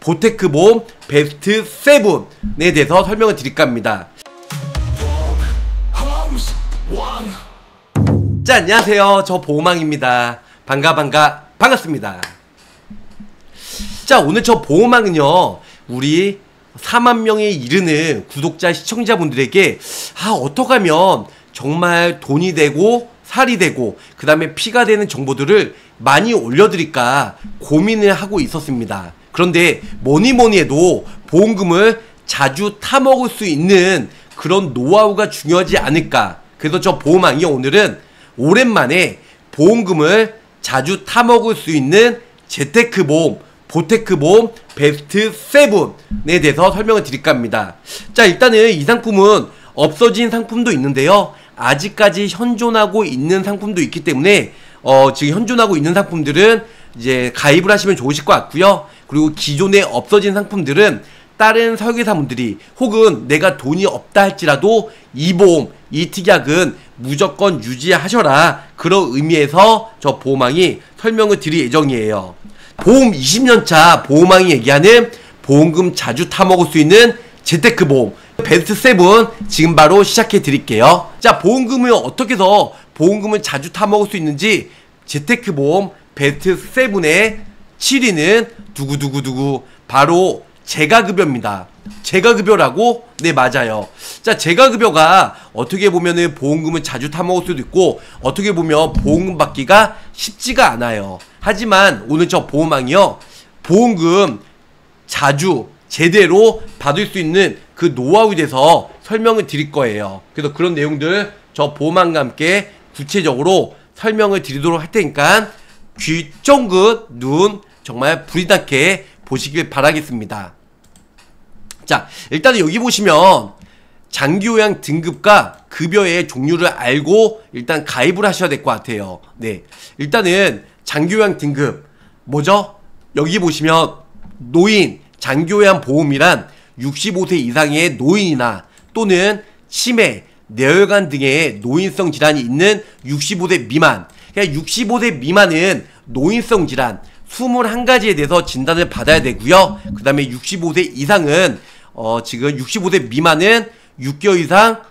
보테크 모음 베스트 7에 대해서 설명을 드릴까 합니다. 자, 안녕하세요. 저 보호망입니다. 반가, 반가, 반갑습니다. 자, 오늘 저 보호망은요, 우리 4만 명에 이르는 구독자, 시청자분들에게, 아, 어떻게 하면 정말 돈이 되고, 살이 되고, 그 다음에 피가 되는 정보들을 많이 올려드릴까 고민을 하고 있었습니다. 그런데 뭐니 뭐니 해도 보험금을 자주 타먹을 수 있는 그런 노하우가 중요하지 않을까. 그래서 저 보험왕이 오늘은 오랜만에 보험금을 자주 타먹을 수 있는 재테크 보험, 보테크 보험 베스트 7에 대해서 설명을 드릴까 합니다. 자, 일단은 이 상품은 없어진 상품도 있는데요. 아직까지 현존하고 있는 상품도 있기 때문에 어, 지금 현존하고 있는 상품들은 이제 가입을 하시면 좋으실 것 같고요. 그리고 기존에 없어진 상품들은 다른 설계사분들이 혹은 내가 돈이 없다 할지라도 이 보험, 이 특약은 무조건 유지하셔라. 그런 의미에서 저 보험왕이 설명을 드릴 예정이에요. 보험 20년차 보험왕이 얘기하는 보험금 자주 타먹을 수 있는 재테크 보험 베스트 7 지금 바로 시작해 드릴게요. 자, 보험금을 어떻게 해서 보험금을 자주 타먹을 수 있는지 재테크 보험 베스트 븐의 7위는 두구두구두구 바로 재가급여입니다. 재가급여라고? 네, 맞아요. 자, 재가급여가 어떻게 보면은 보험금을 자주 타먹을 수도 있고, 어떻게 보면 보험금 받기가 쉽지가 않아요. 하지만 오늘 저 보험왕이요. 보험금 자주, 제대로 받을 수 있는 그 노하우에 대해서 설명을 드릴 거예요. 그래서 그런 내용들 저 보험왕과 함께 구체적으로 설명을 드리도록 할 테니까 귀 쫑긋 눈 정말 부리 닿게 보시길 바라겠습니다. 자, 일단 여기 보시면 장기요양 등급과 급여의 종류를 알고 일단 가입을 하셔야 될 것 같아요. 네. 일단은 장기요양 등급. 뭐죠? 여기 보시면 노인, 장기요양 보험이란 65세 이상의 노인이나 또는 치매, 뇌혈관 등의 노인성 질환이 있는 65세 미만. 그러니까 65세 미만은 노인성 질환 21가지에 대해서 진단을 받아야 되고요. 그 다음에 65세 이상은 어, 지금 65세 미만은 6개월 이상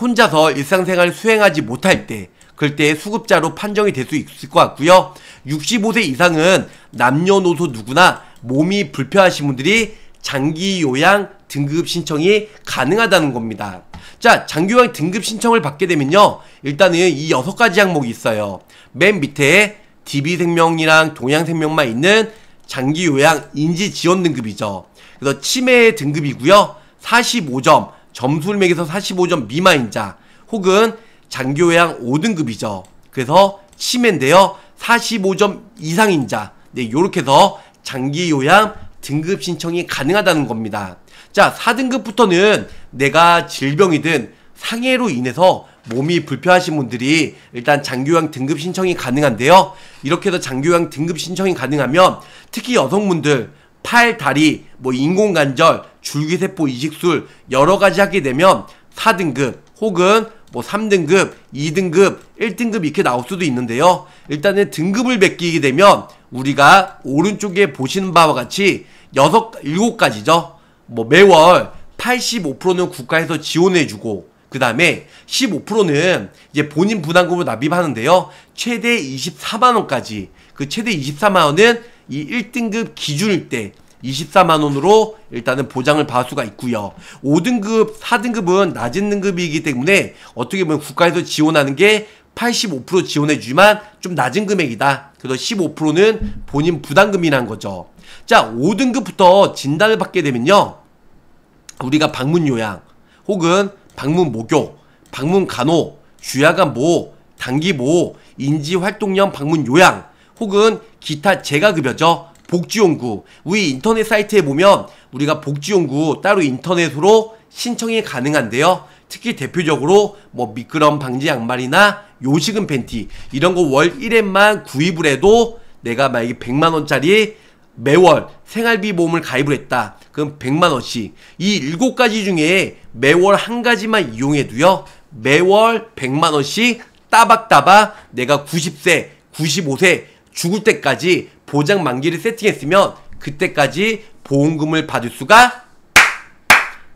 혼자서 일상생활을 수행하지 못할 때 그럴 때 수급자로 판정이 될 수 있을 것 같고요. 65세 이상은 남녀노소 누구나 몸이 불편하신 분들이 장기 요양 등급 신청이 가능하다는 겁니다. 자, 장기 요양 등급 신청을 받게 되면요. 일단은 이6 가지 항목이 있어요. 맨 밑에 DB생명이랑 동양생명만 있는 장기요양 인지지원 등급이죠. 그래서 치매 의 등급이고요. 45점, 점수를 매겨서 45점 미만인 자, 혹은 장기요양 5등급이죠. 그래서 치매인데요. 45점 이상인 자, 네, 이렇게 해서 장기요양 등급 신청이 가능하다는 겁니다. 자, 4등급부터는 내가 질병이든 상해로 인해서 몸이 불편하신 분들이 일단 장교양 등급 신청이 가능한데요. 이렇게 해서 장교양 등급 신청이 가능하면 특히 여성분들 팔, 다리, 뭐 인공관절, 줄기세포 이식술 여러 가지 하게 되면 4등급 혹은 뭐 3등급, 2등급, 1등급 이렇게 나올 수도 있는데요. 일단은 등급을 베끼게 되면 우리가 오른쪽에 보시는 바와 같이 6, 7가지죠. 뭐 매월 85%는 국가에서 지원해주고 그 다음에 15%는 이제 본인 부담금으로 납입하는데요. 최대 24만원까지. 그 최대 24만원은 이 1등급 기준일 때 24만원으로 일단은 보장을 받을 수가 있고요 5등급, 4등급은 낮은 등급이기 때문에 어떻게 보면 국가에서 지원하는 게 85% 지원해주지만 좀 낮은 금액이다. 그래서 15%는 본인 부담금이란 거죠. 자, 5등급부터 진단을 받게 되면요. 우리가 방문 요양 혹은 방문 목요, 방문 간호, 주야간 보호, 단기 보호, 인지활동형 방문 요양, 혹은 기타 재가급여죠. 복지연구. 우리 인터넷 사이트에 보면 우리가 복지연구 따로 인터넷으로 신청이 가능한데요. 특히 대표적으로 뭐 미끄럼 방지 양말이나 요식은 팬티 이런 거 월 1회만 구입을 해도 내가 만약에 100만 원짜리 매월 생활비 보험을 가입을 했다. 그럼 100만 원씩 이 7가지 중에 매월 한 가지만 이용해도요. 매월 100만 원씩 따박따박 내가 90세, 95세 죽을 때까지 보장 만기를 세팅했으면 그때까지 보험금을 받을 수가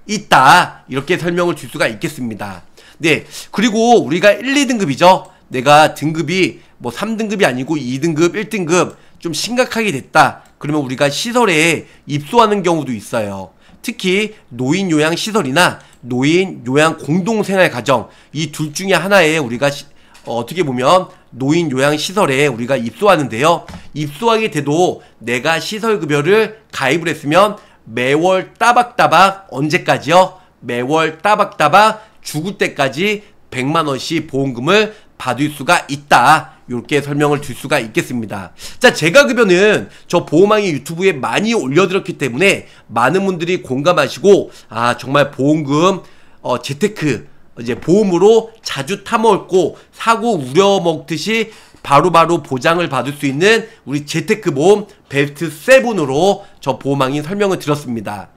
있다. 이렇게 설명을 줄 수가 있겠습니다. 네. 그리고 우리가 1, 2등급이죠. 내가 등급이 뭐 3등급이 아니고 2등급, 1등급 좀 심각하게 됐다. 그러면 우리가 시설에 입소하는 경우도 있어요. 특히 노인 요양 시설이나 노인 요양 공동생활 가정 이 둘 중에 하나에 우리가 시, 어, 어떻게 보면 노인 요양 시설에 우리가 입소하는데요. 입소하게 돼도 내가 시설 급여를 가입을 했으면 매월 따박따박 언제까지요? 매월 따박따박 죽을 때까지 100만 원씩 보험금을 받을 수가 있다. 이렇게 설명을 줄 수가 있겠습니다. 자, 제가 급여는 저 보험왕의 유튜브에 많이 올려드렸기 때문에 많은 분들이 공감하시고, 아, 정말 보험금, 어, 재테크, 이제 보험으로 자주 타먹고 사고 우려 먹듯이 바로바로 보장을 받을 수 있는 우리 재테크 보험 베스트 7으로 저 보험왕인 설명을 드렸습니다.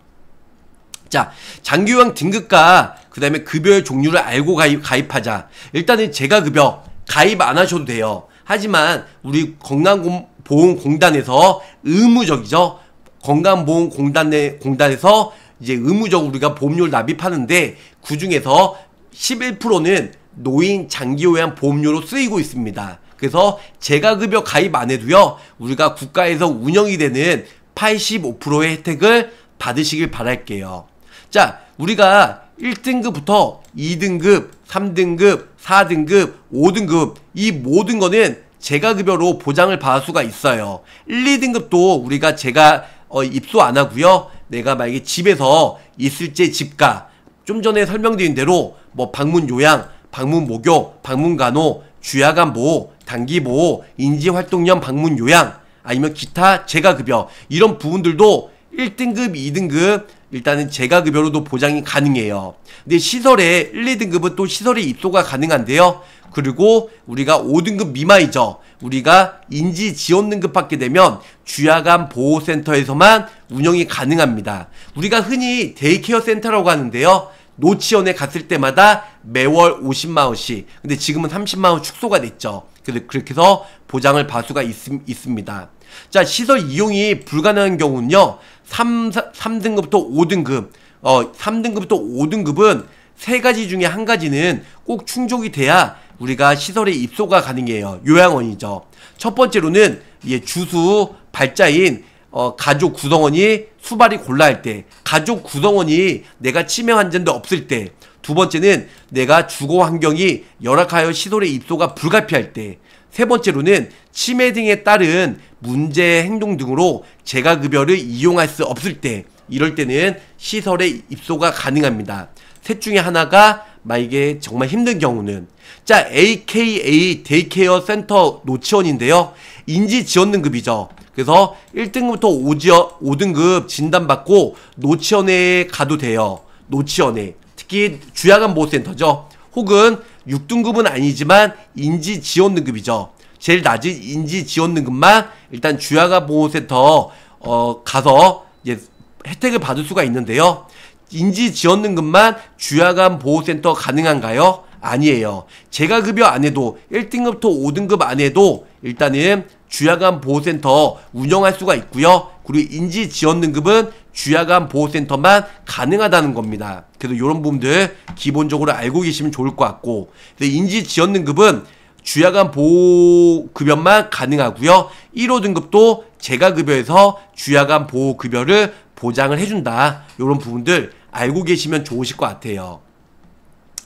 자, 장기요양 등급과 그 다음에 급여의 종류를 알고 가입, 가입하자. 일단은 제가 급여 가입 안 하셔도 돼요. 하지만 우리 건강보험공단에서 의무적이죠. 건강보험공단에 공단에서 이제 의무적으로 우리가 보험료를 납입하는데 그 중에서 11%는 노인 장기요양 보험료로 쓰이고 있습니다. 그래서 제가급여 가입 안 해도요, 우리가 국가에서 운영이 되는 85%의 혜택을 받으시길 바랄게요. 자, 우리가 1등급부터 2등급, 3등급, 4등급, 5등급 이 모든 거는 재가급여로 보장을 받을 수가 있어요. 1, 2등급도 우리가 제가 어, 입소 안 하고요. 내가 만약에 집에서 있을 때 집가 좀 전에 설명드린 대로 뭐 방문 요양, 방문 목욕, 방문 간호, 주야간 보호, 단기 보호, 인지 활동형 방문 요양 아니면 기타 재가급여 이런 부분들도 1등급, 2등급 일단은 재가 급여로도 보장이 가능해요. 근데 시설에 1, 2등급은 또 시설에 입소가 가능한데요. 그리고 우리가 5등급 미만이죠. 우리가 인지 지원 등급 받게 되면 주야간 보호센터에서만 운영이 가능합니다. 우리가 흔히 데이케어 센터라고 하는데요. 노치원에 갔을 때마다 매월 50만원씩 근데 지금은 30만원 축소가 됐죠 그래서 그렇게 해서 보장을 받을 수가 있, 습니다 자 시설 이용이 불가능한 경우는요 3, 3등급부터 5등급, 어, 3등급부터 5등급은 세 가지 중에 한 가지는 꼭 충족이 돼야 우리가 시설에 입소가 가능해요. 요양원이죠. 첫 번째로는 예, 주수, 발자인, 어, 가족 구성원이 수발이 곤란할 때, 가족 구성원이 내가 치명 환자인데 없을 때, 두 번째는 내가 주거 환경이 열악하여 시설의 입소가 불가피할 때, 세 번째로는 치매 등에 따른 문제 행동 등으로 재가급여를 이용할 수 없을 때 이럴 때는 시설의 입소가 가능합니다. 셋 중에 하나가 만약에 정말 힘든 경우는 자 AKA 데이케어 센터 노치원인데요. 인지 지원등급이죠. 그래서 1등부터 5지어, 5등급 진단받고 노치원에 가도 돼요. 노치원에 특히 주야간 보호센터죠. 혹은 6등급은 아니지만 인지 지원 등급이죠. 제일 낮은 인지 지원 등급만 일단 주야가 보호센터 어 가서 이제 혜택을 받을 수가 있는데요. 인지 지원 등급만 주야간 보호센터 가능한가요? 아니에요. 제가 급여 안 해도 1등급부터 5등급 안 해도 일단은 주야간 보호센터 운영할 수가 있고요. 그리고 인지 지원 등급은 주야간 보호센터만 가능하다는 겁니다. 그래서 이런 부분들 기본적으로 알고 계시면 좋을 것 같고 인지 지원 등급은 주야간 보호 급여만 가능하고요. 1호 등급도 재가 급여에서 주야간 보호 급여를 보장을 해준다. 이런 부분들 알고 계시면 좋으실 것 같아요.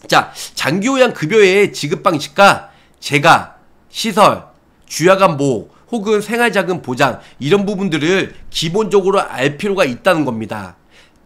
자, 장기요양 급여의 지급 방식과 재가, 시설, 주야간 보호, 혹은 생활자금 보장 이런 부분들을 기본적으로 알 필요가 있다는 겁니다.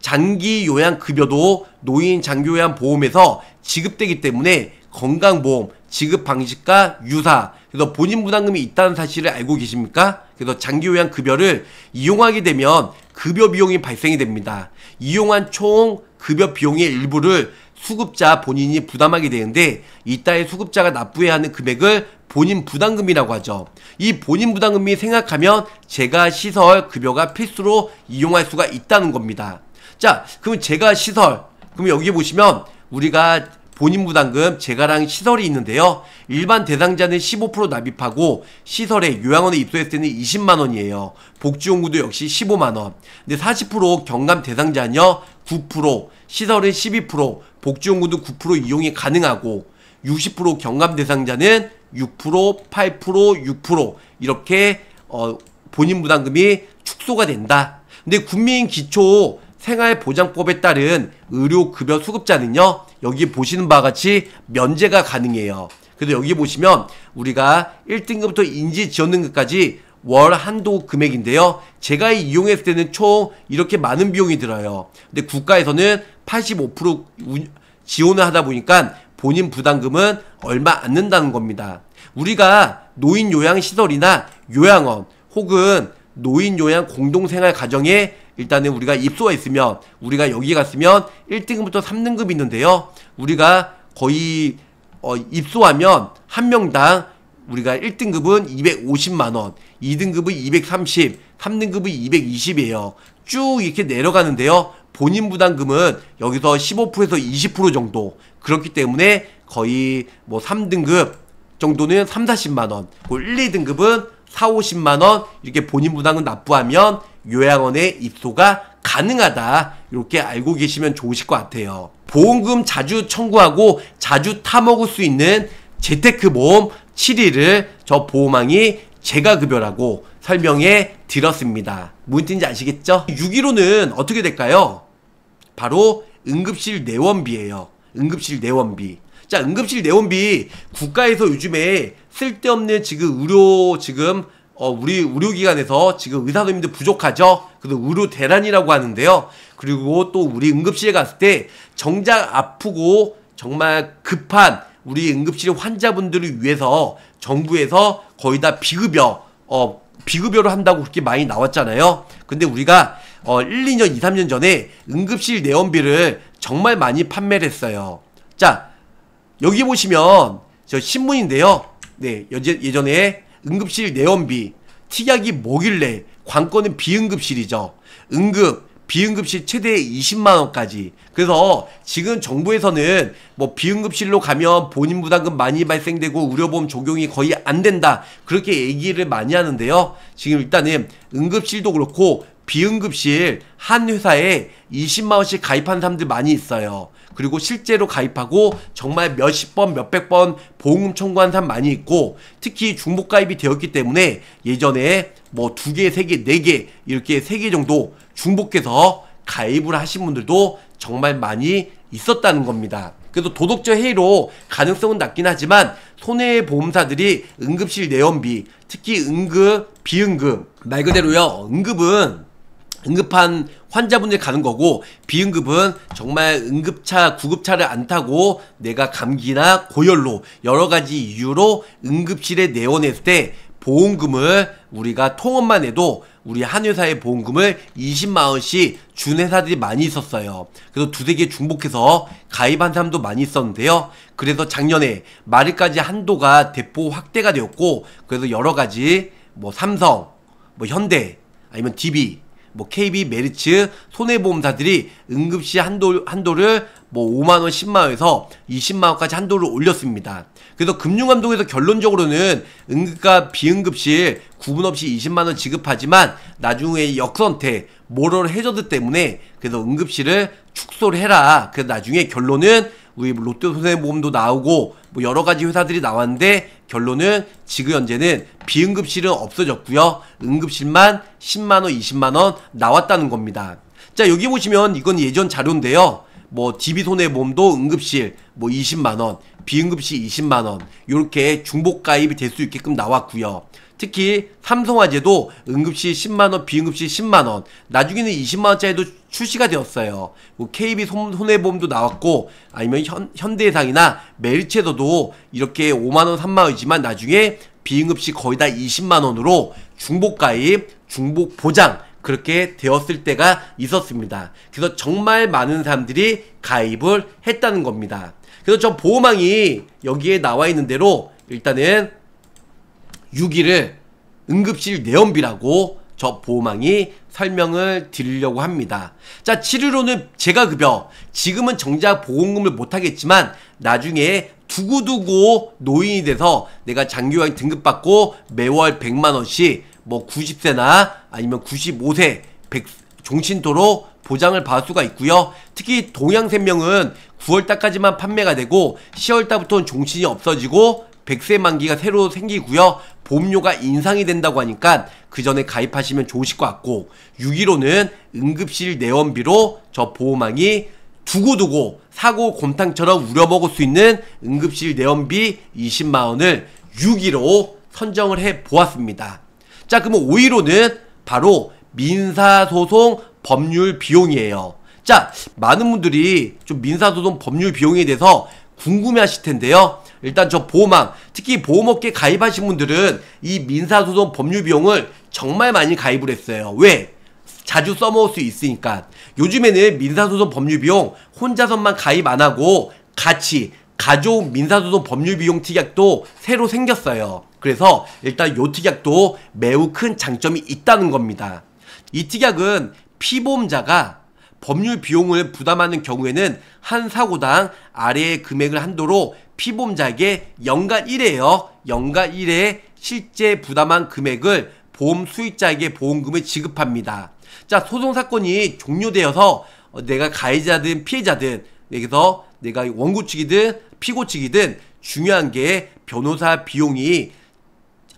장기 요양 급여도 노인 장기 요양 보험에서 지급되기 때문에 건강보험 지급 방식과 유사 그래서 본인 부담금이 있다는 사실을 알고 계십니까? 그래서 장기 요양 급여를 이용하게 되면 급여 비용이 발생이 됩니다. 이용한 총 급여 비용의 일부를 수급자 본인이 부담하게 되는데 이따의 수급자가 납부해야 하는 금액을 본인 부담금이라고 하죠. 이 본인 부담금이 생각하면 제가 시설 급여가 필수로 이용할 수가 있다는 겁니다. 자, 그럼 제가 시설 그럼 여기 보시면 우리가 본인 부담금 제가랑 시설이 있는데요. 일반 대상자는 15% 납입하고 시설에 요양원에 입소했을 때는 20만 원이에요. 복지연구도 역시 15만 원. 근데 40% 경감 대상자는요. 9%, 시설은 12%, 복지연구도 9% 이용이 가능하고 60% 경감 대상자는 6%, 8%, 6% 이렇게 어, 본인 부담금이 축소가 된다. 근데 국민 기초 생활보장법에 따른 의료급여 수급자는요, 여기 보시는 바와 같이 면제가 가능해요. 그래서 여기 보시면 우리가 1등급부터 인지지원등급까지 월 한도 금액인데요. 제가 이용했을 때는 총 이렇게 많은 비용이 들어요. 근데 국가에서는 85% 지원을 하다 보니까 본인 부담금은 얼마 안 낸다는 겁니다. 우리가 노인 요양시설이나 요양원 혹은 노인 요양 공동생활 가정에 일단은 우리가 입소가 있으면 우리가 여기에 갔으면 1등급부터 3등급이 있는데요. 우리가 거의 어, 입소하면 한 명당 우리가 1등급은 250만원, 2등급은 230, 3등급은 220이에요. 쭉 이렇게 내려가는데요. 본인 부담금은 여기서 15%에서 20% 정도. 그렇기 때문에 거의 뭐 3등급 정도는 3, 40만원, 1, 2등급은 4, 50만원 이렇게 본인 부담금 납부하면 요양원에 입소가 가능하다. 이렇게 알고 계시면 좋으실 것 같아요. 보험금 자주 청구하고 자주 타먹을 수 있는 재테크 보험 7위를저 보호망이 제가 급여라고 설명해 드렸습니다. 무슨뜻인지 아시겠죠? 6위로는 어떻게 될까요? 바로 응급실 내원비예요. 응급실 내원비. 자, 응급실 내원비 국가에서 요즘에 쓸데없는 지금 의료 지금 어, 우리 의료기관에서 지금 의사 선생님들 부족하죠? 그래서 의료 대란이라고 하는데요. 그리고 또 우리 응급실에 갔을 때 정작 아프고 정말 급한 우리 응급실 환자분들을 위해서 정부에서 거의 다 비급여 어 비급여로 한다고 그렇게 많이 나왔잖아요. 근데 우리가 어 1, 2년, 2, 3년 전에 응급실 내원비를 정말 많이 판매를 했어요. 자, 여기 보시면 저 신문인데요. 네, 예전에 응급실 내원비, 특약이 뭐길래 관건은 비응급실이죠. 응급, 비응급실 최대 20만 원까지. 그래서 지금 정부에서는 뭐 비응급실로 가면 본인 부담금 많이 발생되고 우려보험 적용이 거의 안 된다. 그렇게 얘기를 많이 하는데요. 지금 일단은 응급실도 그렇고 비응급실 한 회사에 20만 원씩 가입한 사람들 많이 있어요. 그리고 실제로 가입하고 정말 몇십 번, 몇백 번보험 청구한 사람 많이 있고 특히 중복 가입이 되었기 때문에 예전에 뭐 두 개, 세 개, 네 개 이렇게 세 개 정도 중복해서 가입을 하신 분들도 정말 많이 있었다는 겁니다. 그래도 도덕적 해이로 가능성은 낮긴 하지만 손해보험사들이 응급실 내연비 특히 응급, 비응급, 말 그대로요, 응급은 응급한 환자분들 가는 거고 비응급은 정말 응급차 구급차를 안 타고 내가 감기나 고열로 여러 가지 이유로 응급실에 내원했을 때 보험금을 우리가 통원만 해도 우리 한 회사의 보험금을 20만 원씩 준 회사들이 많이 있었어요. 그래서 두세 개 중복해서 가입한 사람도 많이 있었는데요. 그래서 작년에 말일까지 한도가 대폭 확대가 되었고 그래서 여러 가지 뭐 삼성, 뭐 현대, 아니면 DB, 뭐 KB, 메리츠, 손해보험사들이 응급시 한도, 한도를 뭐 5만원, 10만원에서 20만원까지 한도를 올렸습니다. 그래서 금융감독에서 결론적으로는 응급과 비응급실 구분 없이 20만원 지급하지만 나중에 역선택, 모럴 해저드 때문에 그래서 응급실을 축소를 해라. 그 나중에 결론은 우리 뭐 롯데손해보험도 나오고 뭐 여러 가지 회사들이 나왔는데 결론은 지금 현재는 비응급실은 없어졌고요. 응급실만 10만 원, 20만 원 나왔다는 겁니다. 자, 여기 보시면 이건 예전 자료인데요. 뭐 DB 손해보험도 응급실 뭐 20만 원, 비응급실 20만 원 이렇게 중복 가입이 될 수 있게끔 나왔고요. 특히 삼성화재도 응급실 10만원, 비응급실 10만원, 나중에는 20만원짜리도 출시가 되었어요. 뭐 KB 손해보험도 나왔고, 아니면 현, 현대해상이나 메리츠에서도 이렇게 5만원, 3만원이지만 나중에 비응급실 거의 다 20만원으로 중복가입, 중복보장, 그렇게 되었을 때가 있었습니다. 그래서 정말 많은 사람들이 가입을 했다는 겁니다. 그래서 저 보호망이 여기에 나와 있는 대로 일단은 6일을 응급실 내연비라고 저 보호망이 설명을 드리려고 합니다. 자, 치료로는 제가 급여. 지금은 정작 보험금을 못하겠지만 나중에 두고두고 노인이 돼서 내가 장기요양 등급받고 매월 100만원씩 뭐 90세나 아니면 95세 백, 종신도로 보장을 받을 수가 있고요. 특히 동양생명은 9월달까지만 판매가 되고 10월달부터는 종신이 없어지고 100세 만기가 새로 생기고요. 보험료가 인상이 된다고 하니까 그 전에 가입하시면 좋으실 것 같고 6 1로는 응급실 내원비로 저 보호망이 두고두고 사고 곰탕처럼 우려먹을 수 있는 응급실 내원비 20만원을 6 1로 선정을 해보았습니다. 자, 그러면 5위로는 바로 민사소송 법률 비용이에요. 자, 많은 분들이 좀 민사소송 법률 비용에 대해서 궁금해 하실 텐데요. 일단 저 보험왕, 특히 보험업계 가입하신 분들은 이 민사소송 법률 비용을 정말 많이 가입을 했어요. 왜? 자주 써먹을 수 있으니까. 요즘에는 민사소송 법률 비용 혼자서만 가입 안 하고 같이 가족 민사소송 법률비용 특약도 새로 생겼어요. 그래서 일단 요 특약도 매우 큰 장점이 있다는 겁니다. 이 특약은 피보험자가 법률 비용을 부담하는 경우에는 한 사고당 아래의 금액을 한도로 피보험자에게 연간 1회에요. 연간 1회 실제 부담한 금액을 보험 수익자에게 보험금을 지급합니다. 자, 소송 사건이 종료되어서 내가 가해자든 피해자든 여기서 내가 원고측이든 피고측이든 중요한 게 변호사 비용이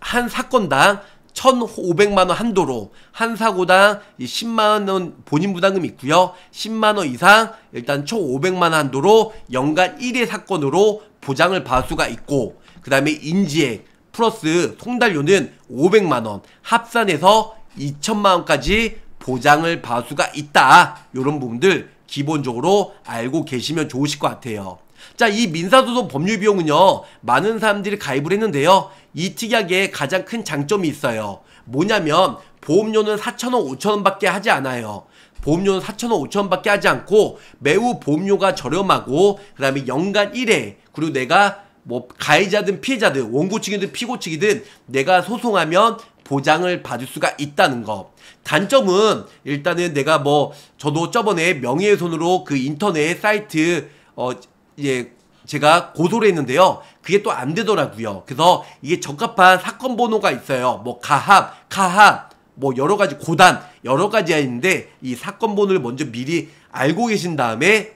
한 사건당 1,500만원 한도로 한 사고당 10만원 본인 부담금이 있고요 10만원 이상 일단 총 500만원 한도로 연간 1회 사건으로 보장을 받을 수가 있고 그 다음에 인지액 플러스 송달료는 500만원 합산해서 2천만원까지 보장을 받을 수가 있다 이런 부분들 기본적으로 알고 계시면 좋으실 것 같아요. 자, 이 민사소송 법률 비용은요, 많은 사람들이 가입을 했는데요. 이 특약의 가장 큰 장점이 있어요. 뭐냐면, 보험료는 4,000원, 5,000원 밖에 하지 않아요. 보험료는 4,000원, 5,000원 밖에 하지 않고, 매우 보험료가 저렴하고, 그 다음에 연간 1회, 그리고 내가 뭐 가해자든 피해자든 원고 측이든 피고 측이든 내가 소송하면 보장을 받을 수가 있다는 거. 단점은 일단은 내가 뭐 저도 저번에 명예훼손으로 그 인터넷 사이트 어 이제 제가 고소를 했는데요. 그게 또 안 되더라고요. 그래서 이게 적합한 사건 번호가 있어요. 뭐 가합, 가합, 뭐 여러 가지 고단 여러 가지가 있는데 이 사건 번호를 먼저 미리 알고 계신 다음에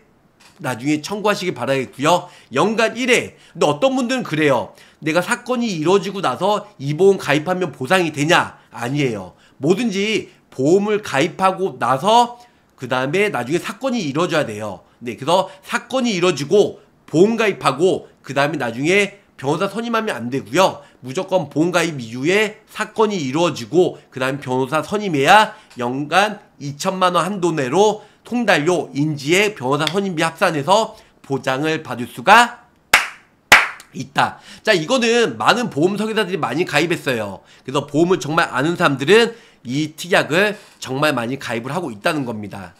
나중에 청구하시기 바라겠고요. 연간 1회. 근데 어떤 분들은 그래요. 내가 사건이 이루어지고 나서 이 보험 가입하면 보상이 되냐? 아니에요. 뭐든지 보험을 가입하고 나서 그 다음에 나중에 사건이 이루어져야 돼요. 네, 그래서 사건이 이루어지고 보험 가입하고 그 다음에 나중에 변호사 선임하면 안 되고요. 무조건 보험 가입 이후에 사건이 이루어지고 그 다음 에 변호사 선임해야 연간 2천만 원 한도 내로 통달료 인지의 변호사 선임비 합산해서 보장을 받을 수가 있다. 자, 이거는 많은 보험 설계사들이 많이 가입했어요. 그래서 보험을 정말 아는 사람들은 이 특약을 정말 많이 가입을 하고 있다는 겁니다.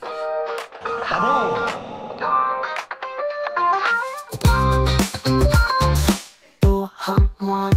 가보!